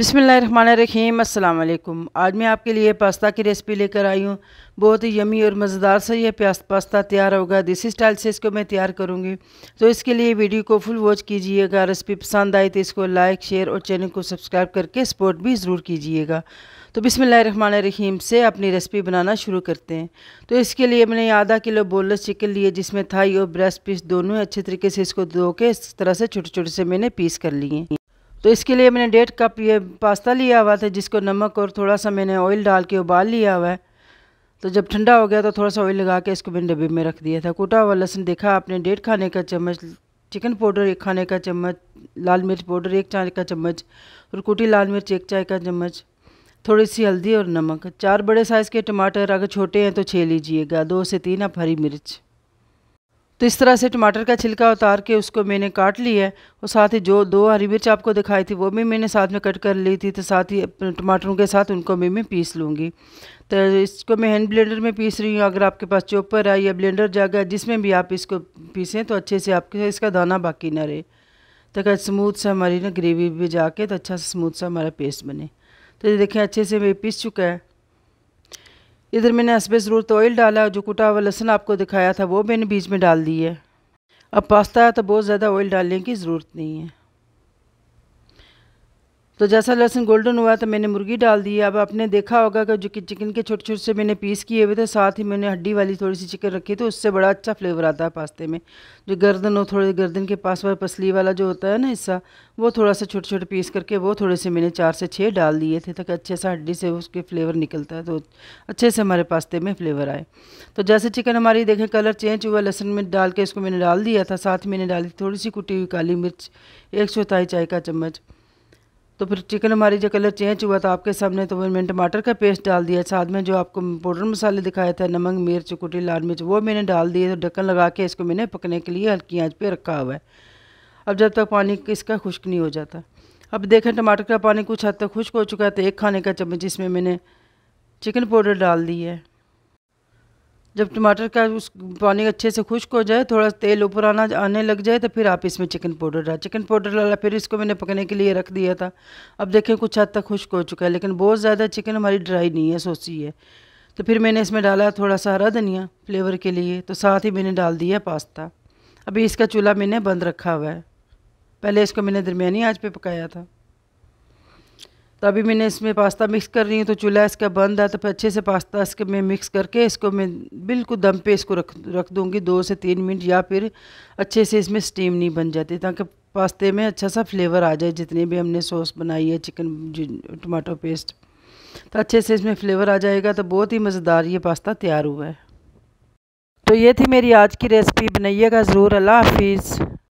अस्सलाम वालेकुम आज मैं आपके लिए पास्ता की रेसिपी लेकर आई हूँ बहुत ही यमी और मज़ेदार सा यह प्यास पास्ता तैयार होगा देसी स्टाइल से इसको मैं तैयार करूँगी तो इसके लिए वीडियो को फुल वॉच कीजिएगा रेसिपी पसंद आई तो इसको लाइक शेयर और चैनल को सब्सक्राइब करके सपोर्ट भी ज़रूर कीजिएगा तो रहीम से अपनी रेसिपी बनाना शुरू करते हैं तो इसके लिए मैंने आधा किलो बोनलेस चिकन लिए जिसमें थाई और ब्रेस्ट पीस दोनों अच्छे तरीके से इसको धो के इस तरह से छोटे छोटे से मैंने पीस कर लिए तो इसके लिए मैंने डेढ़ कप ये पास्ता लिया हुआ था जिसको नमक और थोड़ा सा मैंने ऑयल डाल के उबाल लिया हुआ है तो जब ठंडा हो गया तो थोड़ा सा ऑयल लगा के इसको मैंने डब्बे में रख दिया था कोटा हुआ लहसुन देखा आपने डेढ़ खाने का चम्मच चिकन पाउडर एक खाने का चम्मच लाल मिर्च पाउडर एक चाय का चम्मच और कूटी लाल मिर्च एक चाय का चम्मच थोड़ी सी हल्दी और नमक चार बड़े साइज़ के टमाटर अगर छोटे हैं तो छः लीजिएगा दो से तीन आप हरी मिर्च तो इस तरह से टमाटर का छिलका उतार के उसको मैंने काट लिया है और साथ ही जो दो हरी मिर्च आपको दिखाई थी वो भी मैंने साथ में कट कर ली थी तो साथ ही टमाटरों के साथ उनको भी मैं पीस लूँगी तो इसको मैं हैंड ब्लेंडर में पीस रही हूँ अगर आपके पास चोपर है या ब्लेंडर जागा जिसमें भी आप इसको पीसें तो अच्छे से आपके इसका दाना बाकी ना रहे तो स्मूथ सा हमारी ना ग्रेवी भी जाके तो अच्छा सा स्मूथ सा हमारा पेस्ट बने तो ये देखें अच्छे से मैं पीस चुका है इधर मैंने हसबे ज़रूर तो ऑयल डाला जो कुटा हुआ लहसन आपको दिखाया था वो मैंने बीच में डाल दी है अब पास्ता है तो बहुत ज़्यादा ऑयल डालने की ज़रूरत नहीं है तो जैसा लहसुन गोल्डन हुआ तो मैंने मुर्गी डाल दी अब आपने देखा होगा कि जो कि चिकन के छोटे छोटे से मैंने पीस किए हुए थे साथ ही मैंने हड्डी वाली थोड़ी सी चिकन रखी तो उससे बड़ा अच्छा फ्लेवर आता है पास्ते में जो गर्दन हो थोड़े गर्दन के पास वाला पसली वाला जो होता है ना हिस्सा वो थोड़ा सा छोटे छोटे पीस करके वो थोड़े से मैंने चार से छः डाल दिए थे ताकि अच्छे सा हड्डी से उसके फ्लेवर निकलता है तो अच्छे से हमारे पास्ते में फ्लेवर आए तो जैसे चिकन हमारी देखें कलर चेंज हुआ लहसुन में डाल के इसको मैंने डाल दिया था साथ मैंने डाली थोड़ी सी कुटी हुई काली मिर्च एक चौथाई चाय का चम्मच तो फिर चिकन हमारी जो कलर चेंज हुआ था आपके सामने तो मैंने टमाटर का पेस्ट डाल दिया साथ में जो आपको पाउडर मसाले दिखाया था नमक मिर्च कुटी लाल मिर्च वो मैंने डाल दिए तो ढक्कन लगा के इसको मैंने पकने के लिए हल्की आँच पर रखा हुआ है अब जब तक पानी इसका खुश्क नहीं हो जाता अब देखें टमाटर का पानी कुछ हद तक खुश्क हो चुका है तो एक खाने का चम्मच इसमें मैंने चिकन पाउडर डाल दी है जब टमाटर का उस पानी अच्छे से खुश्क हो जाए थोड़ा तेल ऊपर आना आने लग जाए तो फिर आप इसमें चिकन पाउडर डाल चिकन पाउडर डाला फिर इसको मैंने पकने के लिए रख दिया था अब देखें कुछ हद तक खुश्क हो चुका है लेकिन बहुत ज़्यादा चिकन हमारी ड्राई नहीं है सोसी है तो फिर मैंने इसमें डाला थोड़ा सा हरा धनिया फ्लेवर के लिए तो साथ ही मैंने डाल दिया पास्ता अभी इसका चूल्हा मैंने बंद रखा हुआ है पहले इसको मैंने दरमिया आँच पर पकाया था तो अभी मैंने इसमें पास्ता मिक्स कर रही हूँ तो चूल्हा इसका बंद है तो फिर अच्छे से पास्ता इसके में मिक्स करके इसको मैं बिल्कुल दम पे इसको रख रख दूँगी दो से तीन मिनट या फिर अच्छे से इसमें स्टीम नहीं बन जाती ताकि पास्ते में अच्छा सा फ्लेवर आ जाए जितनी भी हमने सॉस बनाई है चिकन टमाटो पेस्ट तो अच्छे से इसमें फ्लेवर आ जाएगा तो बहुत ही मज़ेदार ये पास्ता तैयार हुआ है तो ये थी मेरी आज की रेसिपी बनाइएगा ज़रूर अल्लाह हाफिज़